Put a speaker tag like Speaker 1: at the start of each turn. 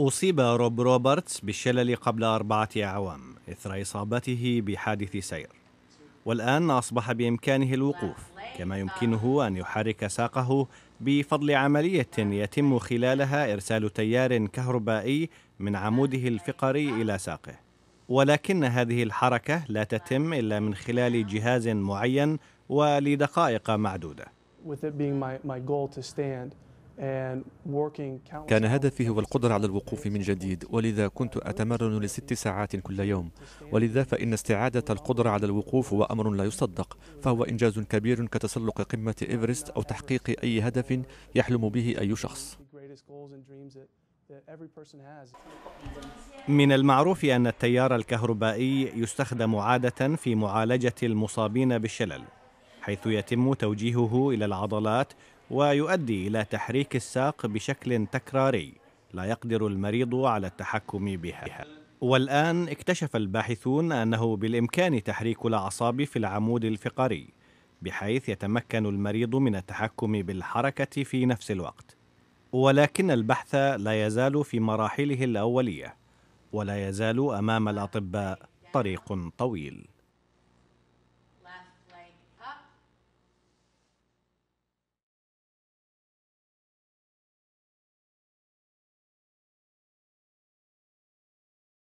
Speaker 1: أصيب روب روبرتس بالشلل قبل أربعة أعوام إثر إصابته بحادث سير والآن أصبح بإمكانه الوقوف كما يمكنه أن يحرك ساقه بفضل عملية يتم خلالها إرسال تيار كهربائي من عموده الفقري إلى ساقه ولكن هذه الحركة لا تتم إلا من خلال جهاز معين ولدقائق معدودة
Speaker 2: كان
Speaker 3: هدفي هو القدرة على الوقوف من جديد ولذا كنت أتمرن لست ساعات كل يوم ولذا فإن استعادة القدرة على الوقوف هو أمر لا يصدق فهو إنجاز كبير كتسلق قمة إيفرست أو تحقيق أي هدف يحلم به أي
Speaker 4: شخص
Speaker 1: من المعروف أن التيار الكهربائي يستخدم عادة في معالجة المصابين بالشلل حيث يتم توجيهه إلى العضلات ويؤدي الى تحريك الساق بشكل تكراري لا يقدر المريض على التحكم بها والان اكتشف الباحثون انه بالامكان تحريك الاعصاب في العمود الفقري بحيث يتمكن المريض من التحكم بالحركه في نفس الوقت ولكن البحث لا يزال في مراحله الاوليه ولا يزال امام الاطباء طريق طويل